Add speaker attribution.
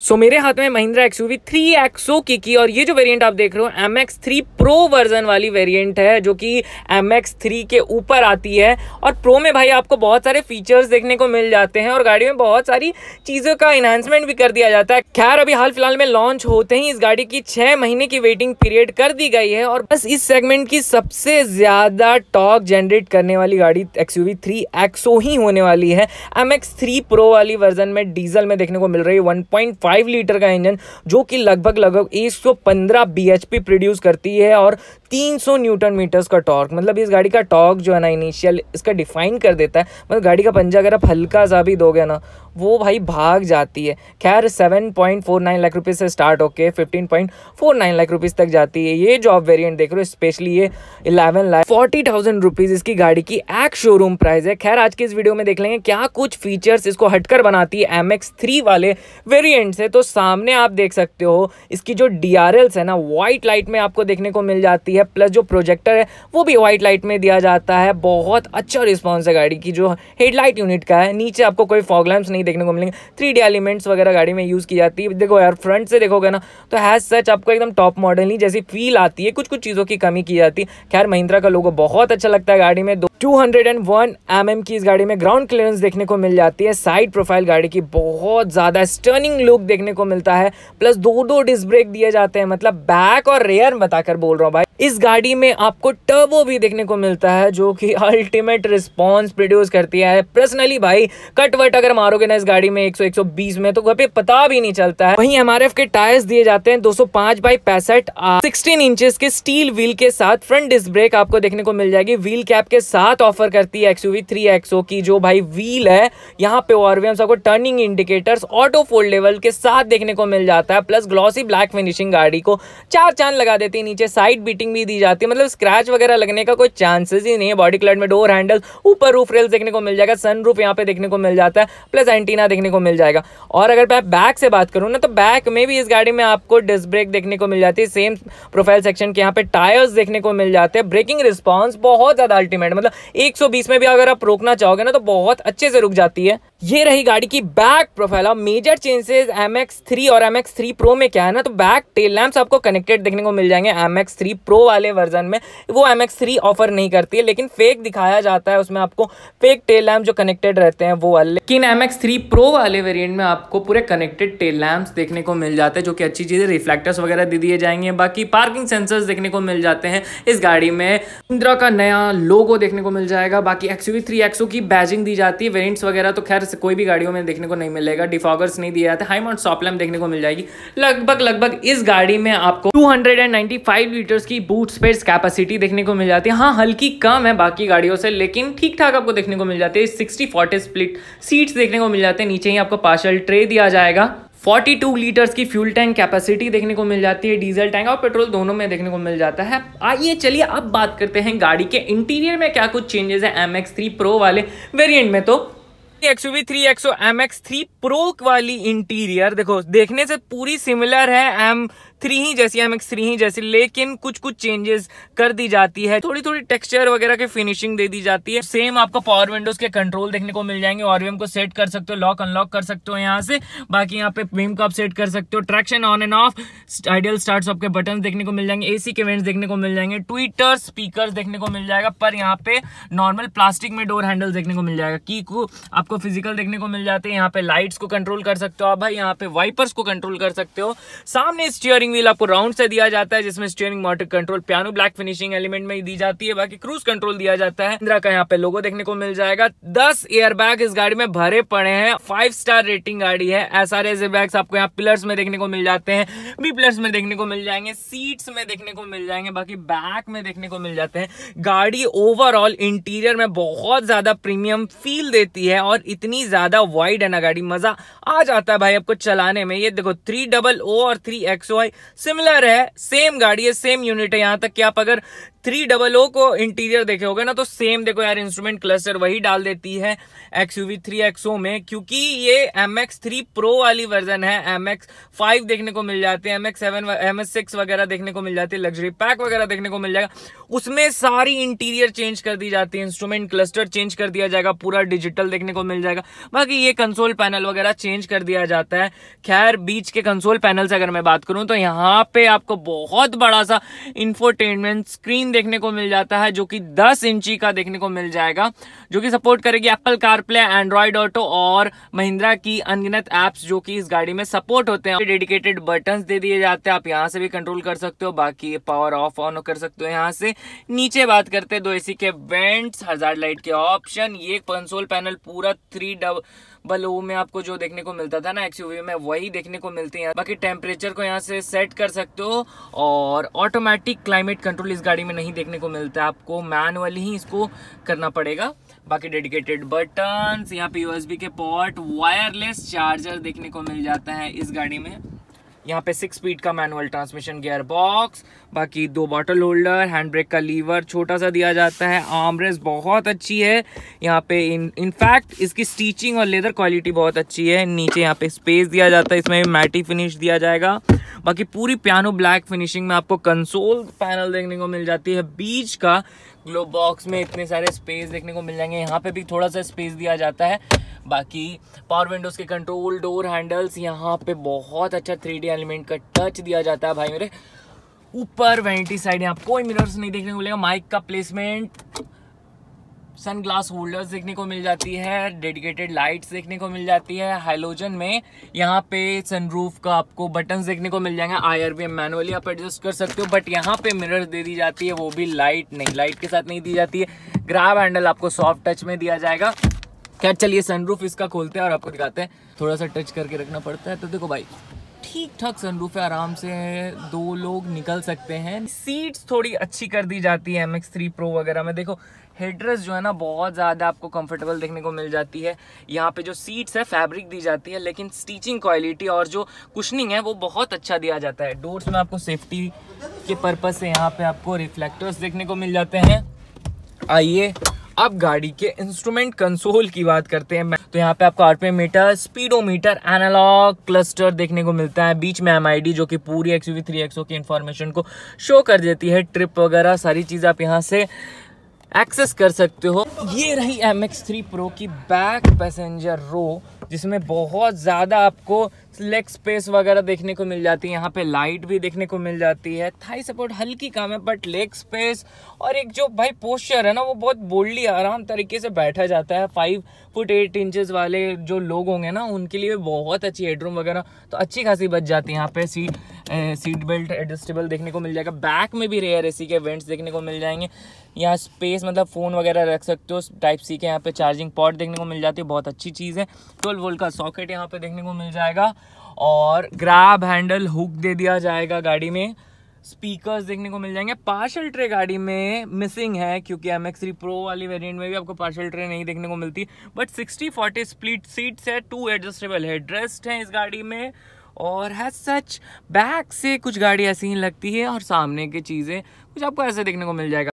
Speaker 1: सो so, मेरे हाथ में Mahindra X U three XO की की और ये जो वेरिएंट आप देख रहे हो M X three pro version वाली वेरिएंट है जो कि एम एक्स थ्री के ऊपर आती है और प्रो में भाई आपको बहुत सारे फीचर्स देखने को मिल जाते हैं और गाड़ी में बहुत सारी चीज़ों का इन्हांसमेंट भी कर दिया जाता है खैर अभी हाल फिलहाल में लॉन्च होते ही इस गाड़ी की छः महीने की वेटिंग पीरियड कर दी गई है और बस इस सेगमेंट की सबसे ज़्यादा टॉक जनरेट करने वाली गाड़ी एक्स यू थ्री एक्सो ही होने वाली है एम एक्स थ्री प्रो वाली वर्जन में डीजल में देखने को मिल रही है वन पॉइंट फाइव लीटर का इंजन जो कि लगभग लगभग एक सौ पंद्रह बी एच पी प्रोड्यूस करती है और तीन सौ न्यूटन मीटर्स का टॉर्क मतलब इस गाड़ी का टॉर्क जो है ना इनिशियल इसका डिफाइन कर देता है मतलब गाड़ी का पंजा अगर आप हल्का सा भी दोगे ना वो भाई भाग जाती है खैर seven point four nine lakh rupees से स्टार्ट होके fifteen point four nine lakh rupees तक जाती है ये जॉब वेरियंट देख रहे हो स्पेशली ये eleven lakh forty thousand rupees इसकी गाड़ी की एक शोरूम प्राइस है खैर आज की इस वीडियो में देख लेंगे क्या कुछ फीचर्स इसको हटकर बनाती है एम एक्स थ्री वाले वेरियंट से तो सामने आप देख सकते हो इसकी जो डी आर एल्स है ना व्हाइट लाइट में आपको देखने को मिल जाती है प्लस जो प्रोजेक्टर है वो भी वाइट लाइट में दिया जाता है बहुत अच्छा रिस्पॉन्स है गाड़ी की जो हेडलाइट यूनिट का है नीचे आपको कोई फॉगलैम्स नहीं देखने को मिलेंगे थ्री डी एलिमेंट्स वगैरह गाड़ी में यूज़ की जाती है देखो यार फ्रंट से देखोगे ना तो हैज़ सच आपको एकदम टॉप मॉडल ही जैसी फील आती है कुछ कुछ चीज़ों की कमी की जाती है खैर महिंद्रा का लोगों बहुत अच्छा लगता है गाड़ी में 201 mm की इस गाड़ी में ग्राउंड क्लियरेंस देखने को मिल जाती है साइड प्रोफाइल गाड़ी की बहुत ज़्यादा स्टर्निंग लुक देखने को मिलता है प्लस दो दो डिस्क ब्रेक दिए जाते हैं मतलब बैक और रेयर बताकर बोल रहा हूँ भाई इस गाड़ी में आपको टर्बो भी देखने को मिलता है जो कि अल्टीमेट रिस्पॉन्स प्रोड्यूस करती है पर्सनली भाई कट वट अगर मारोगे ना इस गाड़ी में एक सौ में तो कभी पता भी नहीं चलता है वहीं एम के टायर्स दिए जाते हैं दो सौ पांच बाई पैंसठ सिक्सटीन इंचेस के स्टील व्हील के साथ फ्रंट डिस्क ब्रेक आपको देखने को मिल जाएगी व्हील कैप के साथ साथ ऑफर करती है एक्सयूवी एक्सो की जो भाई व्हील है यहाँ पे और भी हम सबको turning indicators auto fold level के साथ देखने को मिल जाता है प्लस ग्लॉसी ब्लैक फिनिशिंग गाड़ी को चार चांद लगा देती है नीचे साइड बीटिंग भी दी जाती है मतलब स्क्रैच वगैरह लगने का कोई चांसेस ही नहीं है बॉडी क्लर्ट में डोर हैंडल ऊपर रूफ रेल्स देखने को मिल जाएगा सन रूफ यहाँ पे देखने को मिल जाता है प्लस एंटीना देखने को मिल जाएगा और अगर मैं बैक से बात करूँ ना तो बैक में भी इस गाड़ी में आपको डिस्क ब्रेक देखने को मिल जाती है सेम प्रोफाइल सेक्शन के यहाँ पे टायर्स देखने को मिल जाते हैं ब्रेकिंग रिस्पॉन्स बहुत ज़्यादा अल्टीमेट मतलब 120 में भी अगर आप रोकना चाहोगे ना तो बहुत अच्छे से रुक जाती है ये रही गाड़ी की बैक प्रोफाइल और major changes M X three और एम एक्स थ्री प्रो में क्या है ना तो बैक टेल लैंप्स आपको कनेक्टेड देखने को मिल जाएंगे एम एक्स थ्री प्रो वाले वर्जन में वो एम एक्स थ्री ऑफर नहीं करती है लेकिन फेक दिखाया जाता है उसमें आपको फेक टेल लैम्प जो कनेक्टेड रहते हैं वो वाले लेकिन एम एक्स थ्री प्रो वाले वेरियंट में आपको पूरे कनेक्टेड टेल लैम्प्स देखने को मिल जाते हैं जो कि अच्छी चीज़ें रिफ्लेक्टर्स वगैरह दे दिए जाएंगे बाकी पार्किंग सेंसर्स देखने को मिल जाते हैं इस गाड़ी में इंद्रा का नया लोगो देखने को मिल जाएगा बाकी एक्सयू थ्री एक्सो की बैजिंग दी जाती है वेरियंट्स वगैरह तो खैर से कोई भी गाड़ियों में देखने को नहीं मिलेगा डिफॉगर्स नहीं दिया जाते हाई माउंट सॉपलैम देखने को मिल जाएगी लगभग लगभग इस गाड़ी में आपको 295 लीटर्स की बूट स्पेस कैपेसिटी देखने को मिल जाती है हाँ हल्की कम है बाकी गाड़ियों से लेकिन ठीक ठाक आपको देखने को मिल जाती है सिक्सटी फोर्टी स्प्लिट सीट्स देखने को मिल जाते हैं नीचे ही आपको पार्शल ट्रे दिया जाएगा 42 लीटर्स की फ्यूल टैंक कैपेसिटी देखने को मिल जाती है डीजल टैंक और पेट्रोल दोनों में देखने को मिल जाता है आइए चलिए अब बात करते हैं गाड़ी के इंटीरियर में क्या कुछ चेंजेस है एम एक्स थ्री प्रो वाले वेरिएंट में तो XUV three XO M X three pro वाली इंटीरियर देखो देखने से पूरी सिमिलर है एम थ्री ही जैसी एम एक्स थ्री ही जैसी लेकिन कुछ कुछ चेंजेस कर दी जाती है थोड़ी थोड़ी टेक्सचर वगैरह की फिनिशिंग दे दी जाती है सेम आपको पावर विंडोज के कंट्रोल देखने को मिल जाएंगे और को सेट कर सकते हो लॉक अनलॉक कर सकते हो यहाँ से बाकी यहाँ पे विम को आप सेट कर सकते हो traction on and off idle start आपके बटन देखने को मिल जाएंगे एसी के वेंट्स देखने को मिल जाएंगे ट्विटर स्पीकर देखने को मिल जाएगा पर यहाँ पे नॉर्मल प्लास्टिक में डोर हैंडल देखने को मिल जाएगा की को आपको फिजिकल देखने को मिल जाते हैं यहाँ पे लाइट लाइट्स को कंट्रोल कर सकते हो आप भाई यहाँ पे वाइपर्स को कंट्रोल कर सकते हो सामने स्टीयरिंग व्हील आपको राउंड से दिया जाता है जिसमें steering motor control piano black finishing element में ही दी जाती है बाकी क्रूज कंट्रोल दिया जाता है इंदिरा का यहाँ पे लोगो देखने को मिल जाएगा दस एयर बैग इस गाड़ी में भरे पड़े हैं फाइव स्टार रेटिंग गाड़ी है एस आर एस बैग्स आपको यहाँ पिलर्स में देखने को मिल जाते हैं बी पिलर्स में देखने को मिल जाएंगे सीट्स में देखने को मिल जाएंगे बाकी बैक में देखने को मिल जाते हैं गाड़ी ओवरऑल इंटीरियर में बहुत ज्यादा प्रीमियम फील देती है और इतनी ज्यादा वाइड है ना गाड़ी मजा आ जाता है भाई आपको चलाने में ये देखो थ्री डबल ओ और थ्री एक्स सिमिलर है सेम गाड़ी है सेम यूनिट है यहाँ तक कि आप अगर थ्री डबल ओ को इंटीरियर देखे होगा ना तो सेम देखो यार इंस्ट्रूमेंट क्लस्टर वही डाल देती है एक्स यूवी थ्री एक्सओ में क्योंकि ये एम एक्स थ्री प्रो वाली वर्जन है एम एक्स फाइव देखने को मिल जाते हैं M X seven M S six वगैरह देखने को मिल जाती है लग्जरी पैक वगैरह देखने को मिल जाएगा उसमें सारी इंटीरियर चेंज कर दी जाती है इंस्ट्रूमेंट क्लस्टर चेंज कर दिया जाएगा पूरा डिजिटल देखने को मिल जाएगा बाकी ये कंसोल पैनल वगैरह चेंज कर दिया जाता है खैर बीच के कंसोल पैनल से अगर मैं बात करूं तो यहाँ पे आपको बहुत बड़ा सा इंफोटेनमेंट स्क्रीन देखने को मिल जाता है जो कि 10 इंची का देखने को मिल जाएगा जो कि सपोर्ट करेगी एप्पल कारप्ले एंड्रॉयड ऑटो और महिंद्रा की अनगिनत एप्स जो कि इस गाड़ी में सपोर्ट होते हैं डेडिकेटेड बटन दे दिए जाते हैं आप यहाँ से भी कंट्रोल कर सकते हो बाकी पावर ऑफ ऑन कर सकते हो यहाँ से नीचे बात करते हैं दो तो ए के वेंट्स हजार लाइट के ऑप्शन ये कंसोल पैनल पूरा थ्री डबल बलो में आपको जो देखने को मिलता था ना एक्सयूवी में वही देखने को मिलते हैं बाकी टेम्परेचर को यहाँ से सेट कर सकते हो और ऑटोमेटिक क्लाइमेट कंट्रोल इस गाड़ी में नहीं देखने को मिलता आपको मैनुअली ही इसको करना पड़ेगा बाकी डेडिकेटेड बटन यहाँ पे यूएसबी के पॉट वायरलेस चार्जर देखने को मिल जाता है इस गाड़ी में यहाँ पे सिक्स स्पीड का मैनुअल ट्रांसमिशन गियर बॉक्स बाकी दो बॉटल होल्डर हैंड ब्रेक का लीवर छोटा सा दिया जाता है आर्मरेस बहुत अच्छी है यहाँ पे इन इनफैक्ट इसकी स्टीचिंग और लेदर क्वालिटी बहुत अच्छी है नीचे यहाँ पे स्पेस दिया जाता है इसमें मैटी फिनिश दिया जाएगा बाकी पूरी पियानो ब्लैक फिनिशिंग में आपको कंसोल पैनल देखने को मिल जाती है बीच का ग्लो बॉक्स में इतने सारे स्पेस देखने को मिल जाएंगे यहाँ पे भी थोड़ा सा स्पेस दिया जाता है बाकी पावर विंडोज़ के कंट्रोल डोर हैंडल्स यहाँ पे बहुत अच्छा थ्री एलिमेंट का टच दिया जाता है भाई मेरे ऊपर वेंटी साइड यहाँ कोई मिरर्स नहीं देखने को मिलेगा माइक का प्लेसमेंट सन ग्लास होल्डर्स देखने को मिल जाती है डेडिकेटेड लाइट्स देखने को मिल जाती है हाइलोजन में यहाँ पे सनरूफ का आपको बटन देखने को मिल जाएंगे आई आर मैनुअली आप एडजस्ट कर सकते हो बट यहाँ पे मिरर दे दी जाती है वो भी लाइट नहीं लाइट के साथ नहीं दी जाती है ग्राब हैंडल आपको सॉफ्ट टच में दिया जाएगा क्या चलिए सनरूफ इसका खोलते हैं और आपको दिखाते हैं थोड़ा सा टच करके रखना पड़ता है तो देखो भाई ठीक ठाक सनरूफ है आराम से दो लोग निकल सकते हैं सीट्स थोड़ी अच्छी कर दी जाती है एम एक्स थ्री प्रो वगैरह में देखो हेडरेस जो है ना बहुत ज़्यादा आपको कंफर्टेबल देखने को मिल जाती है यहाँ पे जो सीट्स है फैब्रिक दी जाती है लेकिन स्टिचिंग क्वालिटी और जो कुशनिंग है वो बहुत अच्छा दिया जाता है डोर्स में आपको सेफ्टी के पर्पज़ से यहाँ पे आपको रिफ्लेक्टर्स देखने को मिल जाते हैं आइए अब गाड़ी के इंस्ट्रूमेंट कंसोल की बात करते हैं तो यहाँ पे आपको RPM meter speedometer analogue cluster देखने को मिलता है बीच में एम जो कि पूरी एक्स थ्री एक्सो की इन्फॉर्मेशन को शो कर देती है ट्रिप वगैरह सारी चीज़ आप यहाँ से एक्सेस कर सकते हो ये रही एम एक्स थ्री प्रो की बैक पैसेंजर रो जिसमें बहुत ज़्यादा आपको लेग स्पेस वगैरह देखने को मिल जाती है यहाँ पे लाइट भी देखने को मिल जाती है थाई सपोर्ट हल्की काम है बट लेग स्पेस और एक जो भाई पोस्चर है ना वो बहुत बोल्डली आराम तरीके से बैठा जाता है फाइव फुट एट इंचज़ वाले जो लोग होंगे ना उनके लिए बहुत अच्छी हेडरूम वगैरह तो अच्छी खासी बच जाती है यहाँ पे सीट सीट बेल्ट एडजस्टेबल देखने को मिल जाएगा बैक में भी रेयर एसी के वेंट्स देखने को मिल जाएंगे यहाँ स्पेस मतलब फ़ोन वगैरह रख सकते हो टाइप सी के यहाँ पे चार्जिंग पॉट देखने को मिल जाती है बहुत अच्छी चीज़ है ट्वेल्व वोल्ट का सॉकेट यहाँ पे देखने को मिल जाएगा और ग्राब हैंडल हुक दे दिया जाएगा गाड़ी में स्पीकर्स देखने को मिल जाएंगे पार्शल ट्रे गाड़ी में मिसिंग है क्योंकि एम एक्स प्रो वाली वेरिएंट में भी आपको पार्शल ट्रे नहीं देखने को मिलती but sixty forty split seats है टू एडजस्टेबल है ड्रेस्ड है इस गाड़ी में और है सच बैक से कुछ गाड़ी ऐसी ही लगती है और सामने की चीज़ें कुछ आपको ऐसे देखने को मिल जाएगा